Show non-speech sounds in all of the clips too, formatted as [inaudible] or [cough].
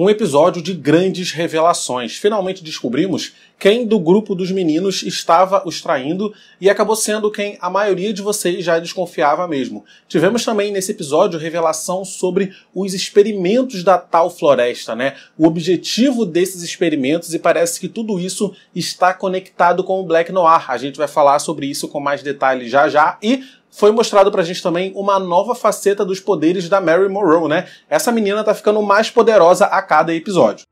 um episódio de grandes revelações. Finalmente descobrimos quem do grupo dos meninos estava os traindo e acabou sendo quem a maioria de vocês já desconfiava mesmo. Tivemos também nesse episódio revelação sobre os experimentos da tal floresta, né? O objetivo desses experimentos e parece que tudo isso está conectado com o Black Noir. A gente vai falar sobre isso com mais detalhes já já e foi mostrado pra gente também uma nova faceta dos poderes da Mary Monroe, né? Essa menina tá ficando mais poderosa a cada episódio.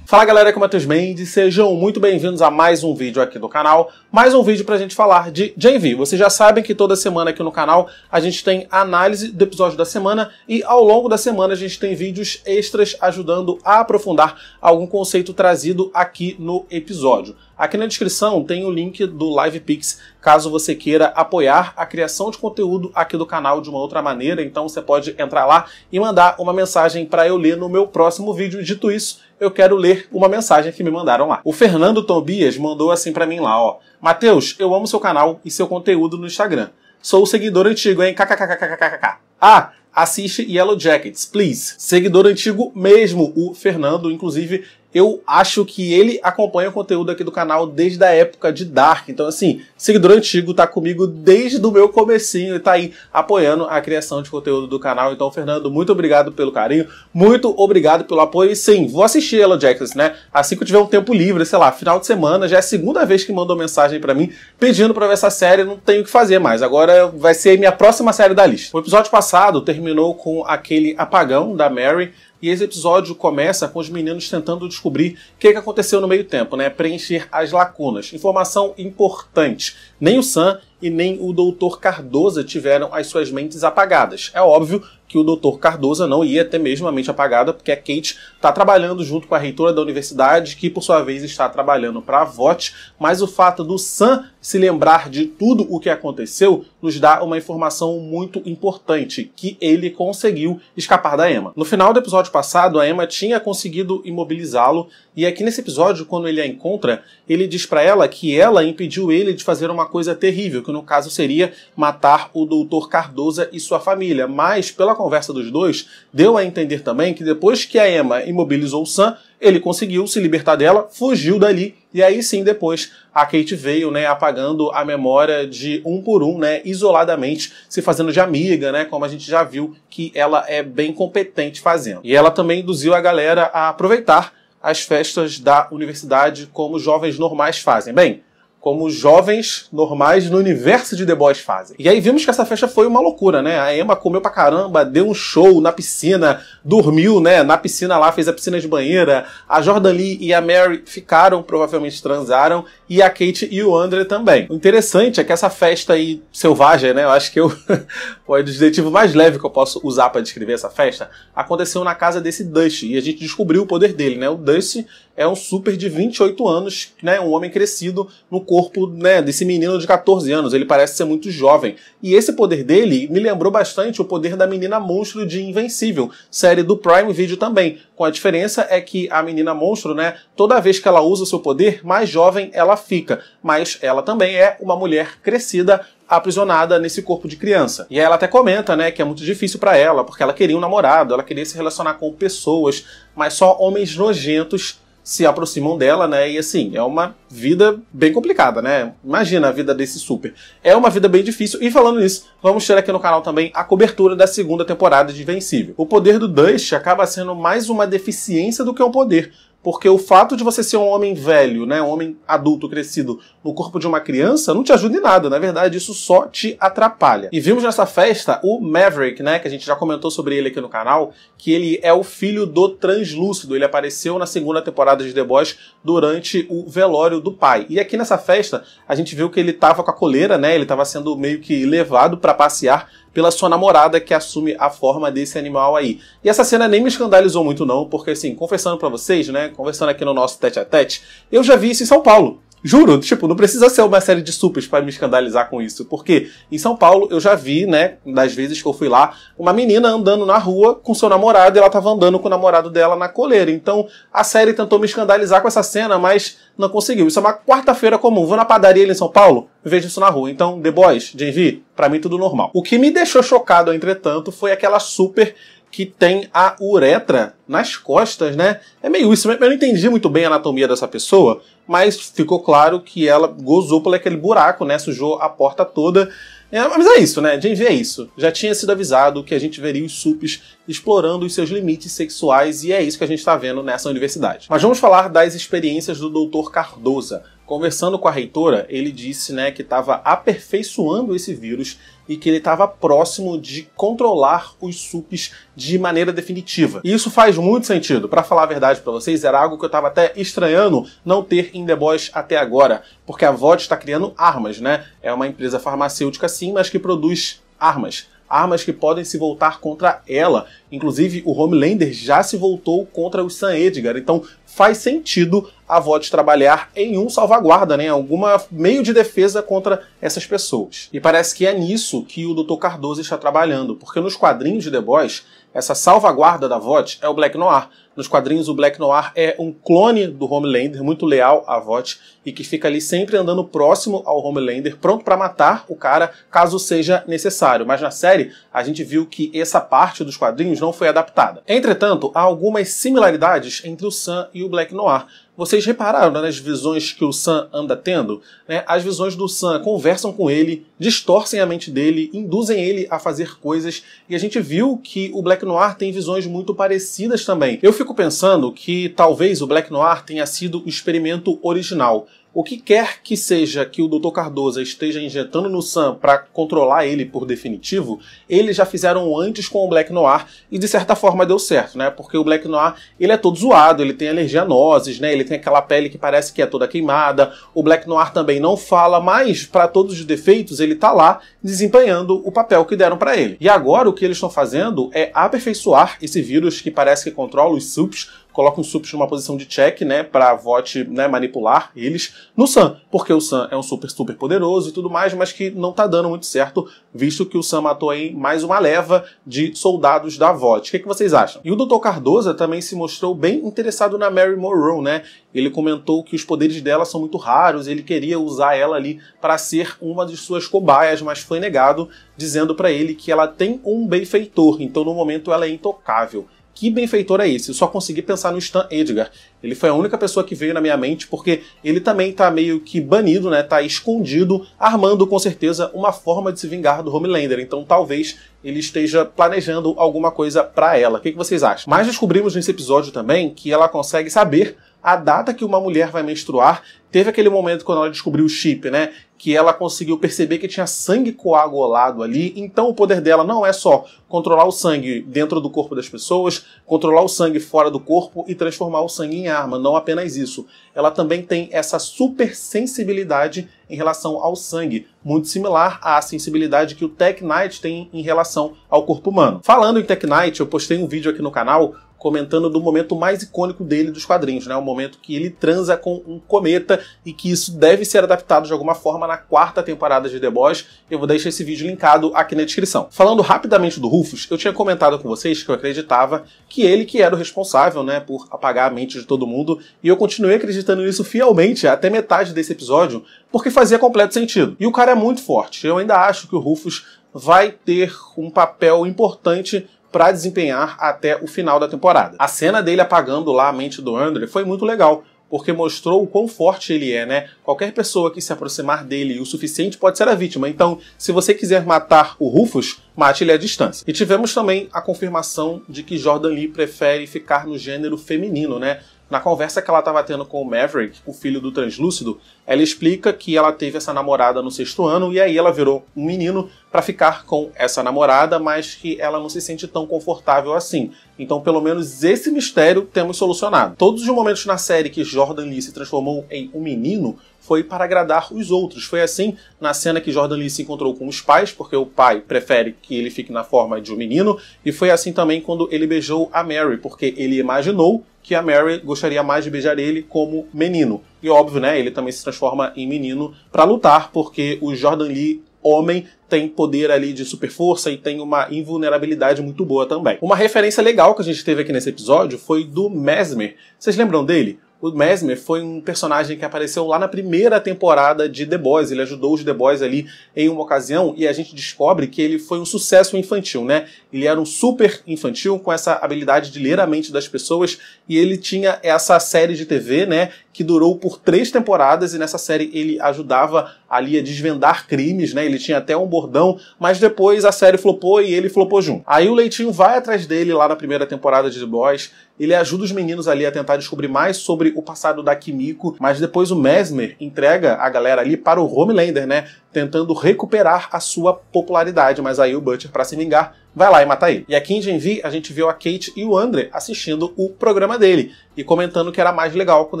Fala galera, aqui é o Matheus Mendes, sejam muito bem-vindos a mais um vídeo aqui do canal, mais um vídeo pra gente falar de Genvi. Vocês já sabem que toda semana aqui no canal a gente tem análise do episódio da semana e ao longo da semana a gente tem vídeos extras ajudando a aprofundar algum conceito trazido aqui no episódio. Aqui na descrição tem o link do LivePix, caso você queira apoiar a criação de conteúdo aqui do canal de uma outra maneira, então você pode entrar lá e mandar uma mensagem para eu ler no meu próximo vídeo. Dito isso, eu quero ler uma mensagem que me mandaram lá. O Fernando Tobias mandou assim para mim lá, ó. Mateus, eu amo seu canal e seu conteúdo no Instagram. Sou o seguidor antigo, hein? KKKKKKK. Ah, assiste Yellow Jackets, please. Seguidor antigo mesmo, o Fernando. Inclusive, eu acho que ele acompanha o conteúdo aqui do canal desde a época de Dark. Então, assim, seguidor antigo tá comigo desde o meu comecinho e tá aí apoiando a criação de conteúdo do canal. Então, Fernando, muito obrigado pelo carinho, muito obrigado pelo apoio. E sim, vou assistir Hello Jackson, né? Assim que eu tiver um tempo livre, sei lá, final de semana, já é a segunda vez que mandou mensagem para mim pedindo pra ver essa série, não tenho o que fazer mais. Agora vai ser minha próxima série da lista. O episódio passado terminou com aquele apagão da Mary e esse episódio começa com os meninos tentando descobrir o que, que aconteceu no meio tempo, né? Preencher as lacunas. Informação importante. Nem o Sam e nem o Dr. Cardoso tiveram as suas mentes apagadas. É óbvio que o Dr. Cardoso não ia ter mesmo a mente apagada, porque a Kate está trabalhando junto com a reitora da universidade, que por sua vez está trabalhando para a VOT, mas o fato do Sam se lembrar de tudo o que aconteceu nos dá uma informação muito importante, que ele conseguiu escapar da Emma. No final do episódio passado, a Emma tinha conseguido imobilizá-lo e aqui nesse episódio, quando ele a encontra, ele diz para ela que ela impediu ele de fazer uma coisa terrível, que no caso seria matar o doutor Cardoso e sua família. Mas, pela conversa dos dois, deu a entender também que depois que a Emma imobilizou o Sam, ele conseguiu se libertar dela, fugiu dali, e aí sim depois a Kate veio, né, apagando a memória de um por um, né, isoladamente, se fazendo de amiga, né, como a gente já viu que ela é bem competente fazendo. E ela também induziu a galera a aproveitar as festas da universidade como jovens normais fazem. Bem, como jovens normais no universo de The Boys fazem. E aí vimos que essa festa foi uma loucura, né? A Emma comeu pra caramba, deu um show na piscina, dormiu, né? Na piscina lá, fez a piscina de banheira. A Jordan Lee e a Mary ficaram, provavelmente transaram, e a Kate e o André também. O interessante é que essa festa aí selvagem, né? Eu acho que eu [laughs] o adjetivo mais leve que eu posso usar para descrever essa festa aconteceu na casa desse Dusty e a gente descobriu o poder dele, né? O Dusty é um super de 28 anos, né, um homem crescido no corpo né, desse menino de 14 anos. Ele parece ser muito jovem. E esse poder dele me lembrou bastante o poder da menina monstro de Invencível, série do Prime Video também. Com a diferença é que a menina monstro, né, toda vez que ela usa o seu poder, mais jovem ela fica. Mas ela também é uma mulher crescida, aprisionada nesse corpo de criança. E ela até comenta, né, que é muito difícil para ela, porque ela queria um namorado, ela queria se relacionar com pessoas, mas só homens nojentos se aproximam dela, né? E assim, é uma vida bem complicada, né? Imagina a vida desse super. É uma vida bem difícil. E falando nisso, vamos ter aqui no canal também a cobertura da segunda temporada de Invencível. O poder do Dust acaba sendo mais uma deficiência do que um poder, porque o fato de você ser um homem velho, né, um homem adulto crescido no corpo de uma criança não te ajuda em nada, na é verdade, isso só te atrapalha. E vimos nessa festa o Maverick, né, que a gente já comentou sobre ele aqui no canal, que ele é o filho do translúcido. Ele apareceu na segunda temporada de The Boys durante o velório do pai. E aqui nessa festa, a gente viu que ele estava com a coleira, né? Ele estava sendo meio que levado para passear pela sua namorada que assume a forma desse animal aí. E essa cena nem me escandalizou muito não, porque assim, confessando para vocês, né, conversando aqui no nosso tete a tete, eu já vi isso em São Paulo. Juro, tipo, não precisa ser uma série de supers para me escandalizar com isso, porque em São Paulo eu já vi, né, das vezes que eu fui lá, uma menina andando na rua com seu namorado e ela tava andando com o namorado dela na coleira. Então a série tentou me escandalizar com essa cena, mas não conseguiu. Isso é uma quarta-feira comum. Vou na padaria ali em São Paulo, vejo isso na rua. Então, The Boys, Gen V, pra mim tudo normal. O que me deixou chocado, entretanto, foi aquela super que tem a uretra nas costas, né? É meio isso. Eu não entendi muito bem a anatomia dessa pessoa, mas ficou claro que ela gozou por aquele buraco, né? Sujou a porta toda. É, mas é isso, né? De gente é isso. Já tinha sido avisado que a gente veria os supes explorando os seus limites sexuais e é isso que a gente está vendo nessa universidade. Mas vamos falar das experiências do Dr. Cardoza. Conversando com a reitora, ele disse né, que estava aperfeiçoando esse vírus e que ele estava próximo de controlar os supes de maneira definitiva. E isso faz muito sentido. Para falar a verdade para vocês, era algo que eu estava até estranhando não ter em The Boys até agora, porque a VOD está criando armas, né? É uma empresa farmacêutica sim, mas que produz armas armas que podem se voltar contra ela. Inclusive, o Homelander já se voltou contra o San Edgar. Então, faz sentido a VOD trabalhar em um salvaguarda, né? Alguma meio de defesa contra essas pessoas. E parece que é nisso que o Dr. Cardoso está trabalhando, porque nos quadrinhos de The Boys, essa salvaguarda da VOD é o Black Noir. Nos quadrinhos, o Black Noir é um clone do Homelander, muito leal à VOD, e que fica ali sempre andando próximo ao Homelander, pronto para matar o cara caso seja necessário. Mas na série, a gente viu que essa parte dos quadrinhos não foi adaptada. Entretanto, há algumas similaridades entre o Sam e o o Black Noir. Vocês repararam né, nas visões que o Sam anda tendo? Né? As visões do Sam conversam com ele, distorcem a mente dele, induzem ele a fazer coisas, e a gente viu que o Black Noir tem visões muito parecidas também. Eu fico pensando que talvez o Black Noir tenha sido o experimento original o que quer que seja que o Dr. Cardoso esteja injetando no Sam para controlar ele por definitivo, eles já fizeram antes com o Black Noir e de certa forma deu certo, né? Porque o Black Noir, ele é todo zoado, ele tem alergia a nozes, né? Ele tem aquela pele que parece que é toda queimada. O Black Noir também não fala, mas para todos os defeitos, ele tá lá desempenhando o papel que deram para ele. E agora o que eles estão fazendo é aperfeiçoar esse vírus que parece que controla os subs colocam um supers numa posição de check, né, para Vought né, manipular eles no Sam, porque o Sam é um super super poderoso e tudo mais, mas que não tá dando muito certo, visto que o Sam matou aí mais uma leva de soldados da VOTE. O que, que vocês acham? E o Dr. Cardoso também se mostrou bem interessado na Mary Monroe, né? Ele comentou que os poderes dela são muito raros, ele queria usar ela ali para ser uma de suas cobaias, mas foi negado, dizendo para ele que ela tem um benfeitor, então no momento ela é intocável que benfeitor é esse? Eu só consegui pensar no Stan Edgar. Ele foi a única pessoa que veio na minha mente, porque ele também tá meio que banido, né? Tá escondido, armando com certeza uma forma de se vingar do Homelander. Então talvez ele esteja planejando alguma coisa para ela. O que, que vocês acham? Mas descobrimos nesse episódio também que ela consegue saber a data que uma mulher vai menstruar. Teve aquele momento quando ela descobriu o chip, né? que ela conseguiu perceber que tinha sangue coagulado ali, então o poder dela não é só controlar o sangue dentro do corpo das pessoas, controlar o sangue fora do corpo e transformar o sangue em arma, não apenas isso. Ela também tem essa supersensibilidade em relação ao sangue, muito similar à sensibilidade que o Tech Knight tem em relação ao corpo humano. Falando em Tech Knight, eu postei um vídeo aqui no canal comentando do momento mais icônico dele dos quadrinhos, né? O momento que ele transa com um cometa e que isso deve ser adaptado de alguma forma na quarta temporada de The Boys. Eu vou deixar esse vídeo linkado aqui na descrição. Falando rapidamente do Rufus, eu tinha comentado com vocês que eu acreditava que ele que era o responsável, né, por apagar a mente de todo mundo, e eu continuei acreditando nisso fielmente até metade desse episódio, porque fazia completo sentido. E o cara é muito forte. Eu ainda acho que o Rufus vai ter um papel importante para desempenhar até o final da temporada. A cena dele apagando lá a mente do Andrew foi muito legal, porque mostrou o quão forte ele é, né? Qualquer pessoa que se aproximar dele o suficiente pode ser a vítima. Então, se você quiser matar o Rufus, mate ele à distância. E tivemos também a confirmação de que Jordan Lee prefere ficar no gênero feminino, né? Na conversa que ela estava tendo com o Maverick, o filho do Translúcido, ela explica que ela teve essa namorada no sexto ano e aí ela virou um menino para ficar com essa namorada, mas que ela não se sente tão confortável assim. Então, pelo menos esse mistério temos solucionado. Todos os momentos na série que Jordan Lee se transformou em um menino foi para agradar os outros. Foi assim na cena que Jordan Lee se encontrou com os pais, porque o pai prefere que ele fique na forma de um menino, e foi assim também quando ele beijou a Mary, porque ele imaginou que a Mary gostaria mais de beijar ele como menino. E óbvio, né, ele também se transforma em menino para lutar, porque o Jordan Lee homem tem poder ali de super força e tem uma invulnerabilidade muito boa também. Uma referência legal que a gente teve aqui nesse episódio foi do Mesmer. Vocês lembram dele? O Mesmer foi um personagem que apareceu lá na primeira temporada de The Boys. Ele ajudou os The Boys ali em uma ocasião e a gente descobre que ele foi um sucesso infantil, né? Ele era um super infantil com essa habilidade de ler a mente das pessoas e ele tinha essa série de TV, né? Que durou por três temporadas e nessa série ele ajudava ali a desvendar crimes, né? Ele tinha até um bordão, mas depois a série flopou e ele flopou junto. Aí o Leitinho vai atrás dele lá na primeira temporada de The Boys. Ele ajuda os meninos ali a tentar descobrir mais sobre sobre o passado da Kimiko, mas depois o Mesmer entrega a galera ali para o Homelander, né? Tentando recuperar a sua popularidade, mas aí o Butcher, para se vingar, vai lá e mata ele. E aqui em Genvi, a gente viu a Kate e o Andre assistindo o programa dele e comentando que era mais legal quando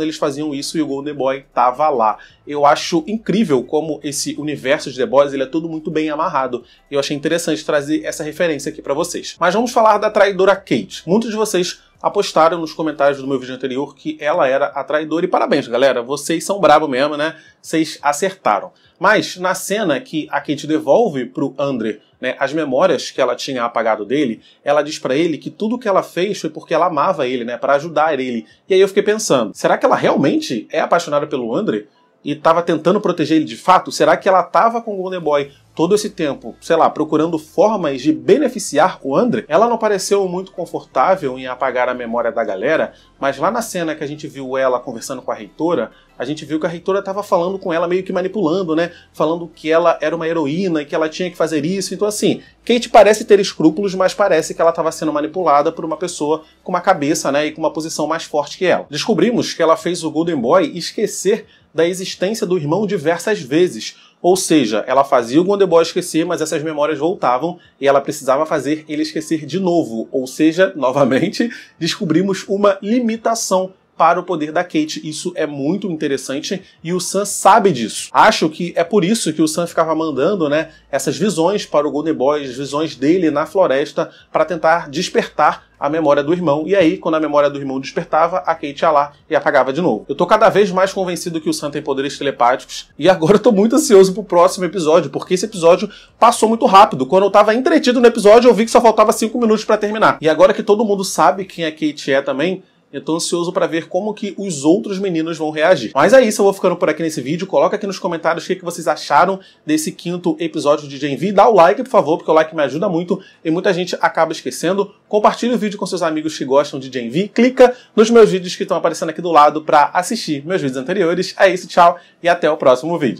eles faziam isso e o Golden Boy tava lá. Eu acho incrível como esse universo de The Boys ele é tudo muito bem amarrado. Eu achei interessante trazer essa referência aqui para vocês. Mas vamos falar da traidora Kate. Muitos de vocês apostaram nos comentários do meu vídeo anterior que ela era a traidora. E parabéns, galera, vocês são brabo mesmo, né? Vocês acertaram. Mas na cena que a Kate devolve pro André né, as memórias que ela tinha apagado dele, ela diz para ele que tudo que ela fez foi porque ela amava ele, né? Para ajudar ele. E aí eu fiquei pensando, será que ela realmente é apaixonada pelo André? e estava tentando proteger ele de fato? Será que ela estava com o Golden Boy todo esse tempo, sei lá, procurando formas de beneficiar o André, ela não pareceu muito confortável em apagar a memória da galera, mas lá na cena que a gente viu ela conversando com a reitora, a gente viu que a reitora estava falando com ela, meio que manipulando, né? Falando que ela era uma heroína e que ela tinha que fazer isso. Então, assim, Kate parece ter escrúpulos, mas parece que ela estava sendo manipulada por uma pessoa com uma cabeça, né? E com uma posição mais forte que ela. Descobrimos que ela fez o Golden Boy esquecer da existência do irmão diversas vezes. Ou seja, ela fazia o Golden Boy esquecer, mas essas memórias voltavam e ela precisava fazer ele esquecer de novo. Ou seja, [laughs] novamente, descobrimos uma limitação para o poder da Kate. Isso é muito interessante e o Sam sabe disso. Acho que é por isso que o Sam ficava mandando, né, essas visões para o Golden Boy, as visões dele na floresta para tentar despertar a memória do irmão, e aí, quando a memória do irmão despertava, a Kate ia lá e apagava de novo. Eu tô cada vez mais convencido que o Sam tem poderes telepáticos, e agora eu tô muito ansioso pro próximo episódio, porque esse episódio passou muito rápido. Quando eu tava entretido no episódio, eu vi que só faltava 5 minutos para terminar. E agora que todo mundo sabe quem a Kate é também, eu tô ansioso para ver como que os outros meninos vão reagir. Mas é isso, eu vou ficando por aqui nesse vídeo. Coloca aqui nos comentários o que, que vocês acharam desse quinto episódio de Gen V. Dá o like, por favor, porque o like me ajuda muito e muita gente acaba esquecendo. Compartilhe o vídeo com seus amigos que gostam de Gen V. Clica nos meus vídeos que estão aparecendo aqui do lado para assistir meus vídeos anteriores. É isso, tchau e até o próximo vídeo.